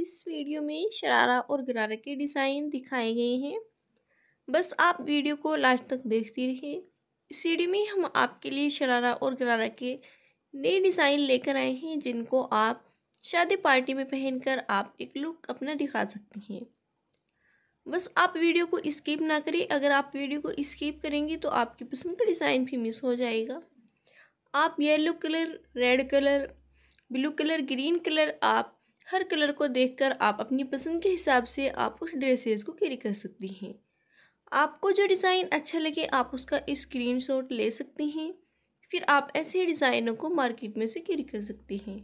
इस वीडियो में शरारा और गरारा के डिज़ाइन दिखाए गए हैं बस आप वीडियो को लास्ट तक देखते रहिए इस वीडियो में हम आपके लिए शरारा और गरारा के नए डिज़ाइन लेकर आए हैं जिनको आप शादी पार्टी में पहनकर आप एक लुक अपना दिखा सकती हैं बस आप वीडियो को स्किप ना करें अगर आप वीडियो को स्किप करेंगे तो आपकी पसंद का डिज़ाइन भी मिस हो जाएगा आप yellow colour red colour blue colour green colour आप हर कलर को देखकर आप अपनी पसंद के हिसाब से आप उस ड्रेसेस को कैरी कर सकती हैं आपको जो डिज़ाइन अच्छा लगे आप उसका स्क्रीन शॉट ले सकती हैं फिर आप ऐसे डिज़ाइनों को मार्केट में से कैरी कर सकती हैं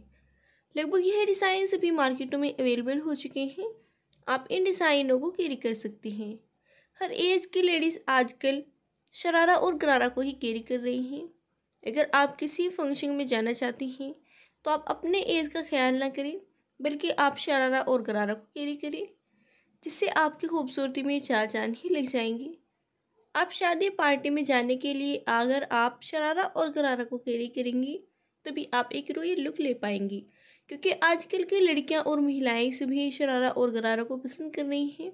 लगभग यह डिज़ाइन सभी मार्केटों में अवेलेबल हो चुके हैं आप इन डिज़ाइनों को कैरी कर सकती हैं हर एज की लेडीज़ आजकल शरारा और गरारा को ही कैरी कर रही हैं अगर आप किसी फंक्शन में जाना चाहती हैं तो आप अपने एज का ख्याल ना करें बल्कि आप शरारा और गरारा को कैरी करें जिससे आपकी खूबसूरती में चार चांद ही लग जाएंगी आप शादी पार्टी में जाने के लिए अगर आप शरारा और गरारा को कैरी करेंगी तभी आप एक रोयल लुक ले पाएंगी क्योंकि आजकल की लड़कियां और महिलाएं सभी शरारा और गरारा को पसंद कर रही हैं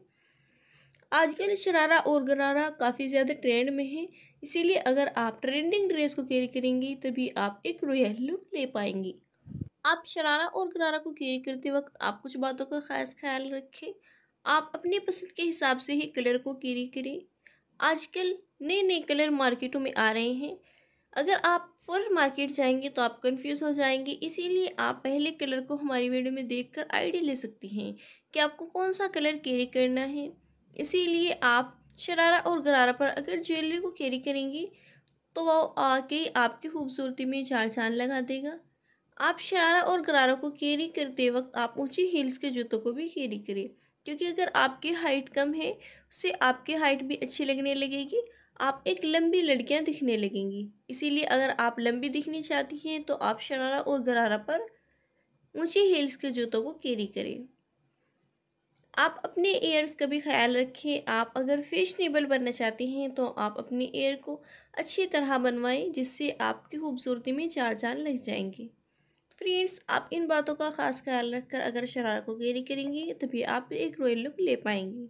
आजकल शरारा और गरारा काफ़ी ज़्यादा ट्रेंड में है इसीलिए अगर आप ट्रेंडिंग ड्रेस को कैरी करेंगी तभी आप एक रोयल लुक ले पाएंगी आप शरारा और गरारा को क्रिएट करते वक्त आप कुछ बातों का ख़ास ख्याल रखें आप अपनी पसंद के हिसाब से ही कलर को कैरी करें आजकल नए नए कलर मार्केटों में आ रहे हैं अगर आप फुल मार्केट जाएंगे तो आप कंफ्यूज हो जाएंगे इसीलिए आप पहले कलर को हमारी वीडियो में देखकर आइडिया ले सकती हैं कि आपको कौन सा कलर कैरी करना है इसीलिए आप शरारा और गरारा पर अगर ज्वेलरी को कैरी करेंगी तो वो आके आपकी खूबसूरती में चार चांद लगा देगा आप शरारा और गरारा को कैरी करते वक्त आप ऊंची हील्स के जूतों को भी कैरी करिए क्योंकि अगर आपकी हाइट कम है उससे आपकी हाइट भी अच्छी लगने लगेगी आप एक लंबी लड़कियां दिखने लगेंगी इसीलिए अगर आप लंबी दिखनी चाहती हैं तो आप शरारा और गरारा पर ऊंची हील्स के जूतों को कैरी करें आप अपने एयर्स का भी ख्याल रखें आप अगर फैशनेबल बनना चाहती हैं तो आप अपने एयर को अच्छी तरह बनवाएं जिससे आपकी खूबसूरती में चार चांद लग जाएंगे फ्रेंड्स आप इन बातों का खास ख्याल रखकर अगर शरारा को गेरी करेंगी तो भी आप एक रॉयल लुक ले पाएंगी